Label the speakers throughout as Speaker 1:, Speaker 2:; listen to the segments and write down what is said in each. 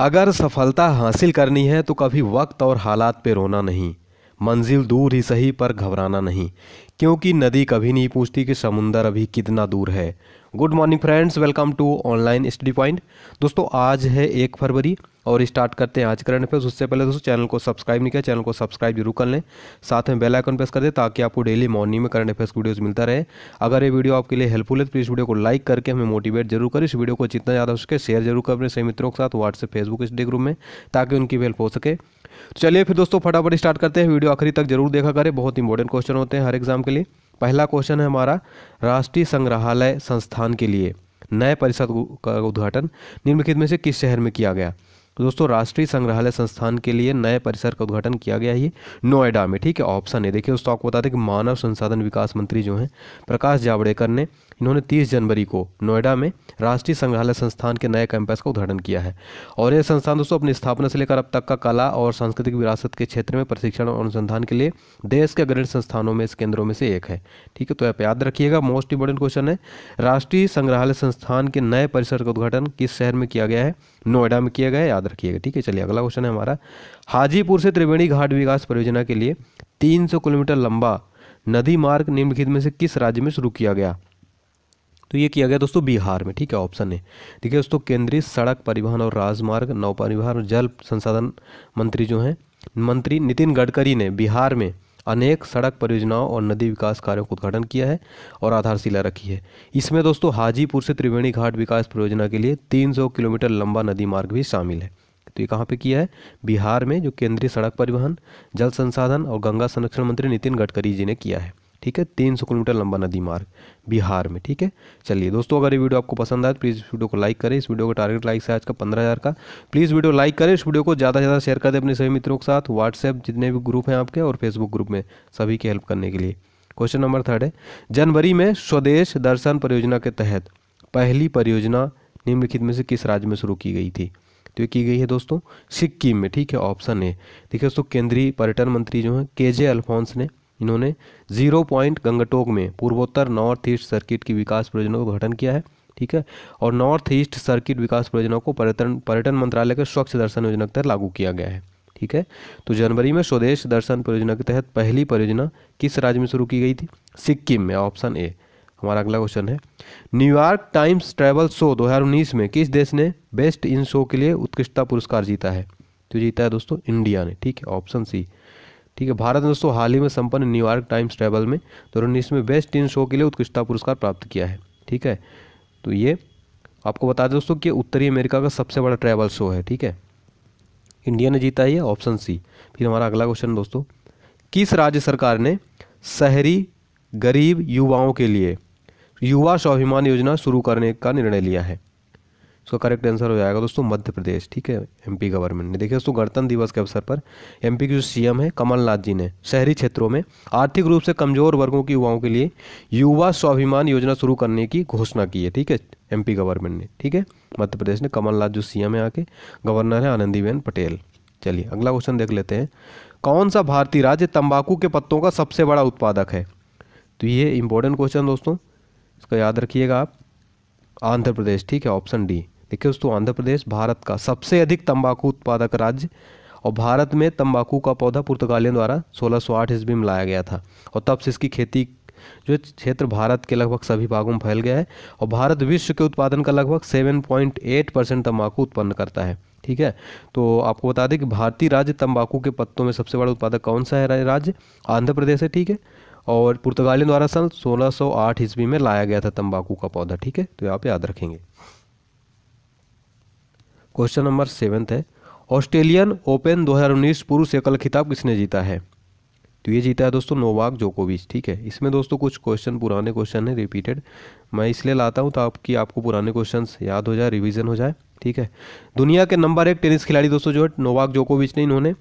Speaker 1: अगर सफलता हासिल करनी है तो कभी वक्त और हालात पे रोना नहीं मंजिल दूर ही सही पर घबराना नहीं क्योंकि नदी कभी नहीं पूछती कि समुंदर अभी कितना दूर है good morning friends welcome to online study point दोस्तों आज है एक फरवरी और स्टार्ट करते हैं आज करंट अफेयर्स उससे पहले दोस्तों चैनल को सब्सक्राइब नहीं किया चैनल को सब्सक्राइब जरूर कर लें साथ में बेल आइकन प्रेस कर दें ताकि आपको डेली मॉर्निंग में करंट अफेयर्स वीडियोस वीडियोज़ मिलता रहे अगर ये वीडियो आपके लिए हेल्पफुल है तो प्लीज़ वीडियो को लाइक करके हमें मोटिवेट जरूर करें इस वीडियो को जितना ज़्यादा हो सके शेयर जरूर करें अपने सही मित्रों के साथ व्हाट्सएप फेसबुक इस ग्रुप में ताकि उनकी हेल्प हो सके तो चलिए फिर दोस्तों फटाफट स्टार्ट करते हैं वीडियो आखिरी तक जरूर देखा करें बहुत इंपॉर्टेंट क्वेश्चन होते हैं हर एग्जाम के लिए पहला क्वेश्चन है हमारा राष्ट्रीय संग्रहालय संस्थान के लिए नए परिषद का उद्घाटन निम्नलिखित में से किस शहर में किया गया तो दोस्तों राष्ट्रीय संग्रहालय संस्थान के लिए नए परिसर का उद्घाटन किया गया है नोएडा में ठीक है ऑप्शन है देखिए दोस्तों आपको बता दें कि मानव संसाधन विकास मंत्री जो हैं प्रकाश जावड़ेकर ने इन्होंने 30 जनवरी को नोएडा में राष्ट्रीय संग्रहालय संस्थान के नए कैंपस का उद्घाटन किया है और यह संस्थान दोस्तों अपनी स्थापना से लेकर अब तक का कला और सांस्कृतिक विरासत के क्षेत्र में प्रशिक्षण और अनुसंधान के लिए देश के अग्रणी संस्थानों में इस केंद्रों में से एक है ठीक है तो आप याद रखिएगा मोस्ट इंपॉर्टेंट क्वेश्चन है राष्ट्रीय संग्रहालय संस्थान के नए परिसर का उद्घाटन किस शहर में किया गया है नोएडा में किया गया है याद रखिएगा ठीक है चलिए अगला क्वेश्चन है हमारा हाजीपुर से त्रिवेणी घाट विकास परियोजना के लिए 300 किलोमीटर लंबा नदी मार्ग निम्नलिखित में से किस राज्य में शुरू किया गया तो ये किया गया दोस्तों बिहार में ठीक है ऑप्शन ए देखिए दोस्तों केंद्रीय सड़क परिवहन और राजमार्ग नौ परिवहन और जल संसाधन मंत्री जो हैं मंत्री नितिन गडकरी ने बिहार में अनेक सड़क परियोजनाओं और नदी विकास कार्यों का उद्घाटन किया है और आधारशिला रखी है इसमें दोस्तों हाजीपुर से त्रिवेणी घाट विकास परियोजना के लिए 300 किलोमीटर लंबा नदी मार्ग भी शामिल है तो ये कहाँ पे किया है बिहार में जो केंद्रीय सड़क परिवहन जल संसाधन और गंगा संरक्षण मंत्री नितिन गडकरी जी ने किया है ठीक है तीन सौ किलोमीटर लंबा नदी मार्ग बिहार में ठीक है चलिए दोस्तों अगर ये वीडियो आपको पसंद आए तो प्लीज़ इस वीडियो को लाइक करें इस वीडियो का टारगेट लाइक से आज का पंद्रह हज़ार का प्लीज़ वीडियो लाइक करें इस वीडियो को ज़्यादा से ज़्यादा शेयर कर दें अपने सभी मित्रों के साथ व्हाट्सएप जितने भी ग्रुप हैं आपके और फेसबुक ग्रुप में सभी की हेल्प करने के लिए क्वेश्चन नंबर थर्ड है जनवरी में स्वदेश दर्शन परियोजना के तहत पहली परियोजना निम्नलिखित में से किस राज्य में शुरू की गई थी तो ये की गई है दोस्तों सिक्किम में ठीक है ऑप्शन ए देखिए दोस्तों केंद्रीय पर्यटन मंत्री जो हैं के जे अल्फोंस ने इन्होंने जीरो पॉइंट गंगटोक में पूर्वोत्तर नॉर्थ ईस्ट सर्किट की विकास परियोजनाओं का गठन किया है ठीक है और नॉर्थ ईस्ट सर्किट विकास परियोजनाओं को पर्यटन पर्यटन मंत्रालय के स्वच्छ दर्शन योजना के तहत लागू किया गया है ठीक है तो जनवरी में स्वदेश दर्शन परियोजना के तहत पहली परियोजना किस राज्य में शुरू की गई थी सिक्किम में ऑप्शन ए हमारा अगला क्वेश्चन है न्यूयॉर्क टाइम्स ट्रैवल शो 2019 में किस देश ने बेस्ट इन शो के लिए उत्कृष्टता पुरस्कार जीता है तो जीता है दोस्तों इंडिया ने ठीक है ऑप्शन सी ठीक है भारत ने दोस्तों हाल ही में संपन्न न्यूयॉर्क टाइम्स ट्रेवल में दो तो में बेस्ट टीन शो के लिए उत्कृष्टता पुरस्कार प्राप्त किया है ठीक है तो ये आपको बता दें दोस्तों कि उत्तरी अमेरिका का सबसे बड़ा ट्रैवल शो है ठीक है इंडिया ने जीता है ऑप्शन सी फिर हमारा अगला क्वेश्चन दोस्तों किस राज्य सरकार ने शहरी गरीब युवाओं के लिए युवा स्वाभिमान योजना शुरू करने का निर्णय लिया है उसका करेक्ट आंसर हो जाएगा दोस्तों मध्य प्रदेश ठीक है एमपी गवर्नमेंट ने देखिए दोस्तों गणतंत्र दिवस के अवसर पर एमपी के जो सीएम है कमलनाथ जी ने शहरी क्षेत्रों में आर्थिक रूप से कमजोर वर्गों के युवाओं के लिए युवा स्वाभिमान योजना शुरू करने की घोषणा की है ठीक है एमपी गवर्नमेंट ने ठीक है मध्य प्रदेश ने कमलनाथ जो सीएम है आके गवर्नर है आनंदीबेन पटेल चलिए अगला क्वेश्चन देख लेते हैं कौन सा भारतीय राज्य तंबाकू के पत्तों का सबसे बड़ा उत्पादक है तो ये इंपॉर्टेंट क्वेश्चन दोस्तों इसका याद रखिएगा आप आंध्र प्रदेश ठीक है ऑप्शन डी देखिए दोस्तों आंध्र प्रदेश भारत का सबसे अधिक तंबाकू उत्पादक राज्य और भारत में तंबाकू का पौधा पुर्तगालियों द्वारा 1608 ईस्वी में लाया गया था और तब से इसकी खेती जो क्षेत्र भारत के लगभग सभी भागों में फैल गया है और भारत विश्व के उत्पादन का लगभग 7.8 परसेंट तम्बाकू उत्पन्न करता है ठीक है तो आपको बता दें कि भारतीय राज्य तंबाकू के पत्तों में सबसे बड़ा उत्पादक कौन सा है राज्य आंध्र प्रदेश है ठीक है और पुर्तगालियों द्वारा सन सोलह ईस्वी में लाया गया था तंबाकू का पौधा ठीक है तो आप याद रखेंगे क्वेश्चन नंबर सेवन्थ है ऑस्ट्रेलियन ओपन 2019 पुरुष एकल खिताब किसने जीता है तो ये जीता है दोस्तों नोवाक जोकोविच ठीक है इसमें दोस्तों कुछ क्वेश्चन पुराने क्वेश्चन है रिपीटेड मैं इसलिए लाता हूँ तो आपकी आपको पुराने क्वेश्चन याद हो जाए रिविजन हो जाए ठीक है दुनिया के नंबर एक टेनिस खिलाड़ी दोस्तों जो है नोवाक जोकोविच ने इन्होंने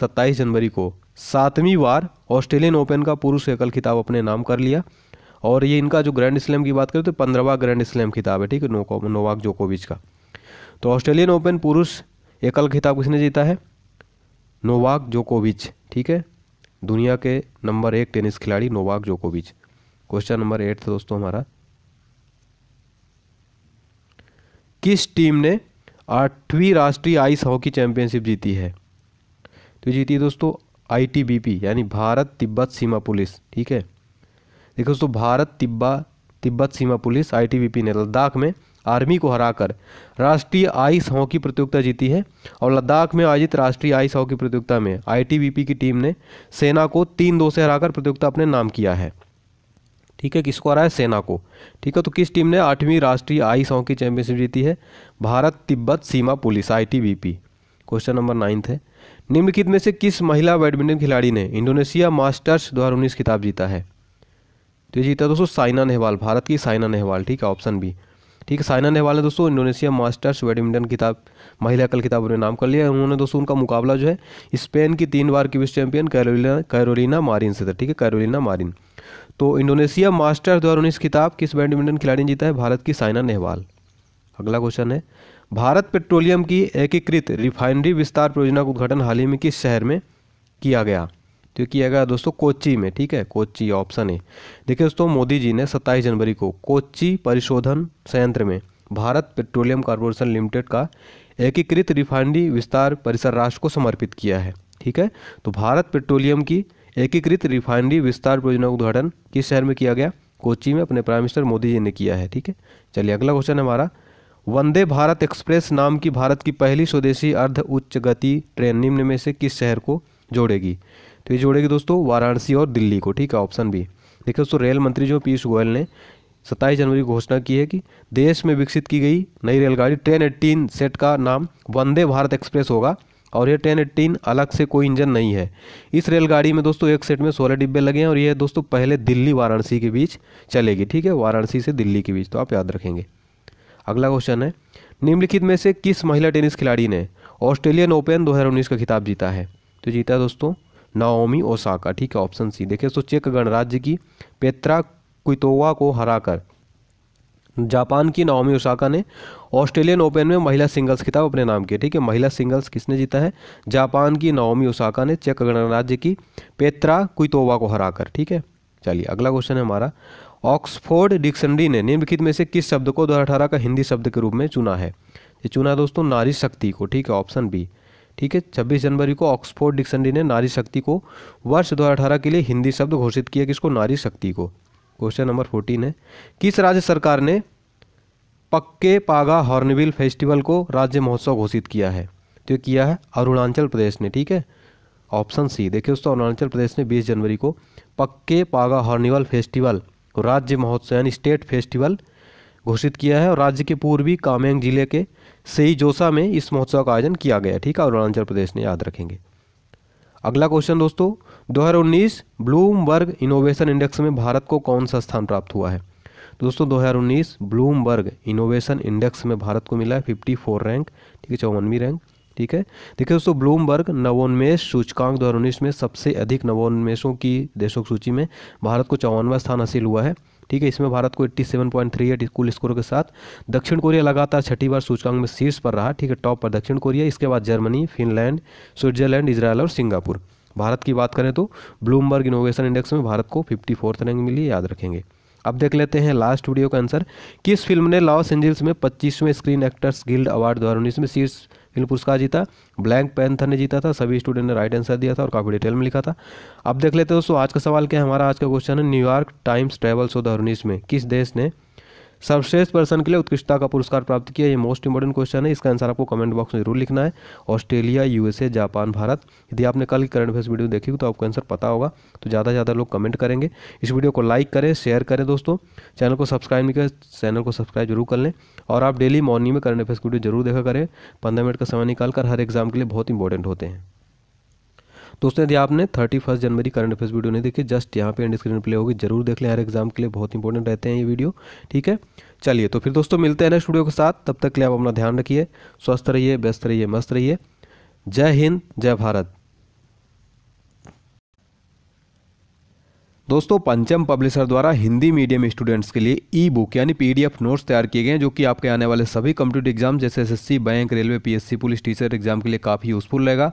Speaker 1: सत्ताईस जनवरी को सातवीं बार ऑस्ट्रेलियन ओपन का पुरुष एकल खिताब अपने नाम कर लिया और ये इनका जो ग्रैंड स्लैम की बात करें तो पंद्रहवा ग्रैंड स्लैम खिताब है ठीक है नोवाक जोकोविच का तो ऑस्ट्रेलियन ओपन पुरुष एकल खिताब किसने जीता है नोवाक जोकोविच ठीक है दुनिया के नंबर एक टेनिस खिलाड़ी नोवाक जोकोविच क्वेश्चन नंबर एट था दोस्तों हमारा किस टीम ने आठवीं राष्ट्रीय आइस हॉकी चैंपियनशिप जीती है तो जीती है दोस्तों आईटीबीपी यानी भारत तिब्बत सीमा पुलिस ठीक है देखो दोस्तों भारत तिब्बा तिब्बत सीमा पुलिस आईटीबीपी ने लद्दाख में आर्मी को हराकर राष्ट्रीय आइस हॉकी प्रतियोगिता जीती है और लद्दाख में आयोजित राष्ट्रीय आइस हॉकी प्रतियोगिता में आईटीबीपी की टीम ने सेना को तीन दो से हराकर प्रतियोगिता अपने नाम किया है ठीक है किसको हराया सेना को ठीक है तो किस टीम ने आठवीं राष्ट्रीय आइस हॉकी चैंपियनशिप जीती है भारत तिब्बत सीमा पुलिस आई क्वेश्चन नंबर नाइन्थ है निम्नलिखित में से किस महिला बैडमिंटन खिलाड़ी ने इंडोनेशिया मास्टर्स दो खिताब जीता है तो जीता दोस्तों साइना नेहवाल भारत की साइना नेहवाल ठीक है ऑप्शन बी ठीक है साइना नेहवाल ने दोस्तों इंडोनेशिया मास्टर्स बैडमिंटन किताब महिला कल किताब उन्हें नाम कर लिया उन्होंने दोस्तों उनका मुकाबला जो है स्पेन की तीन बार की विश्व चैंपियन कैरोलिना कैरोलिना मारिन से था ठीक है कैरोलिना मारिन तो इंडोनेशिया मास्टर्स दो किताब किस बैडमिंटन खिलाड़ी ने जीता है भारत की साइना नेहवाल अगला क्वेश्चन है भारत पेट्रोलियम की एकीकृत रिफाइनरी विस्तार परियोजना का उद्घाटन हाल ही में किस शहर में किया गया जो किया गया दोस्तों कोची में ठीक है कोची ऑप्शन ए देखिए दोस्तों मोदी जी ने 27 जनवरी को कोची परिशोधन संयंत्र में भारत पेट्रोलियम कॉर्पोरेशन लिमिटेड का एकीकृत रिफाइनरी विस्तार परिसर राष्ट्र को समर्पित किया है ठीक है तो भारत पेट्रोलियम की एकीकृत रिफाइनरी विस्तार परियोजना का उद्घाटन किस शहर में किया गया कोची में अपने प्राइम मिनिस्टर मोदी जी ने किया है ठीक है चलिए अगला क्वेश्चन हमारा वंदे भारत एक्सप्रेस नाम की भारत की पहली स्वदेशी अर्ध उच्च गति ट्रेन निम्न में से किस शहर को जोड़ेगी तो ये जोड़ेगी दोस्तों वाराणसी और दिल्ली को ठीक है ऑप्शन बी देखिए दोस्तों रेल मंत्री जो पीयूष गोयल ने सत्ताईस जनवरी को घोषणा की है कि देश में विकसित की गई नई रेलगाड़ी ट्रेन एट्टीन सेट का नाम वंदे भारत एक्सप्रेस होगा और यह ट्रेन एट्टीन अलग से कोई इंजन नहीं है इस रेलगाड़ी में दोस्तों एक सेट में सोलह डिब्बे लगे हैं और यह दोस्तों पहले दिल्ली वाराणसी के बीच चलेगी ठीक है वाराणसी से दिल्ली के बीच तो आप याद रखेंगे अगला क्वेश्चन है निम्नलिखित में से किस महिला टेनिस खिलाड़ी ने ऑस्ट्रेलियन ओपन दो का खिताब जीता है तो जीता है दोस्तों नाओमी ओसाका ठीक है ऑप्शन सी देखिए तो चेक गणराज्य की पेत्रा क्वितोवा को हराकर जापान की नाओमी ओसाका ने ऑस्ट्रेलियन ओपन में महिला सिंगल्स खिताब अपने नाम किया ठीक है महिला सिंगल्स किसने जीता है जापान की नाओमी ओसाका ने चेक गणराज्य की पेत्रा क्वितोवा को हराकर ठीक है चलिए अगला क्वेश्चन है हमारा ऑक्सफोर्ड डिक्शनरी ने निम्नलिखित में से किस शब्द को दो का हिंदी शब्द के रूप में चुना है ये चुना दोस्तों नारी शक्ति को ठीक है ऑप्शन बी ठीक है 26 जनवरी को ऑक्सफोर्ड डिक्शनरी ने नारी शक्ति को वर्ष दो के लिए हिंदी शब्द घोषित किया किसको नारी शक्ति को क्वेश्चन नंबर फोर्टीन है किस राज्य सरकार ने पक्के पागा हॉर्नबिल फेस्टिवल को राज्य महोत्सव घोषित किया है तो किया है अरुणाचल प्रदेश ने ठीक है ऑप्शन सी देखिए दोस्तों अरुणाचल प्रदेश ने 20 जनवरी को पक्के पागा हॉर्निवल फेस्टिवल राज्य महोत्सव यानी स्टेट फेस्टिवल घोषित किया है और राज्य के पूर्वी कामेंग जिले के सेईजोसा में इस महोत्सव का आयोजन किया गया ठीक है अरुणाचल प्रदेश ने याद रखेंगे अगला क्वेश्चन दोस्तों दो हजार उन्नीस ब्लूमबर्ग इनोवेशन इंडेक्स में भारत को कौन सा स्थान प्राप्त हुआ है दोस्तों दो हजार उन्नीस ब्लूमबर्ग इनोवेशन इंडेक्स में भारत को मिला है फिफ्टी फोर रैंक ठीक है चौवनवीं रैंक ठीक है देखिए दोस्तों ब्लूमबर्ग नवोन्मेष सूचकांक दो हज़ार उन्नीस में सबसे अधिक नवोन्मेषों की देशों की सूची में भारत को चौवनवा स्थान हासिल हुआ है ठीक है इसमें भारत को 87.38 कुल स्कोर के साथ दक्षिण कोरिया लगातार छठी बार सूचकांक में शीर्ष पर रहा ठीक है टॉप पर दक्षिण कोरिया इसके बाद जर्मनी फिनलैंड स्विट्जरलैंड इसराइल और सिंगापुर भारत की बात करें तो ब्लूमबर्ग इनोवेशन इंडेक्स में भारत को फिफ्टी रैंक मिली याद रखेंगे अब देख लेते हैं लास्ट वीडियो का आंसर किस फिल्म ने लॉस एंजल्स में पच्चीसवें स्क्रीन एक्टर्स गिल्ड अवार्ड दो में शीर्ष इन पुरस्कार जीता ब्लैंक पैंथर ने जीता था सभी स्टूडेंट ने राइट आंसर दिया था और काफ़ी डिटेल में लिखा था अब देख लेते हैं दोस्तों आज का सवाल क्या है हमारा आज का क्वेश्चन है न्यूयॉर्क टाइम्स ट्रेवल शो उन्नीस में किस देश ने सर्वश्रेष्ठ पर्सन के लिए उत्कृष्टता का पुरस्कार प्राप्त किया ये मोस्ट इंपॉर्टेंट क्वेश्चन है इसका आंसर आपको कमेंट बॉक्स में जरूर लिखना है ऑस्ट्रेलिया यूएसए जापान भारत यदि आपने कल की करंट अफेयर्स वीडियो देखी तो आपको आंसर पता होगा तो ज़्यादा से ज़्यादा लोग कमेंट करेंगे इस वीडियो को लाइक करें शेयर करें दोस्तों चैनल को सब्सक्राइब नहीं करें चैनल को सब्सक्राइब जरूर कर लें और आप डेली मॉर्निंग में करंट अफेयर्स वीडियो जरूर देखा करें पंद्रह मिनट का समय निकाल कर हर एग्जाम के लिए बहुत इंपॉर्टेंट होते हैं दोस्तों यदि आपने थर्टी फर्स्ट जनवरी करंट अफेयर्स वीडियो नहीं देखी जस्ट यहाँ पे एंड स्क्रीन प्ले होगी जरूर देख लें हर एग्जाम के लिए बहुत इंपॉर्टेंट रहते हैं ये वीडियो ठीक है चलिए तो फिर दोस्तों मिलते हैं नेक्स्ट वीडियो के साथ तब तक के लिए आप अपना ध्यान रखिए स्वस्थ रहिए व्यस्त रहिए मस्त रहिए जय हिंद जय भारत दोस्तों पंचम पब्लिशर द्वारा हिंदी मीडियम स्टूडेंट्स के लिए ई बुक यानी पीडीएफ नोट्स तैयार किए गए हैं जो कि आपके आने वाले सभी कंप्यूटर एग्जाम जैसे SSC bank railway PSC police teacher exam के लिए काफ़ी यूजफुल रहेगा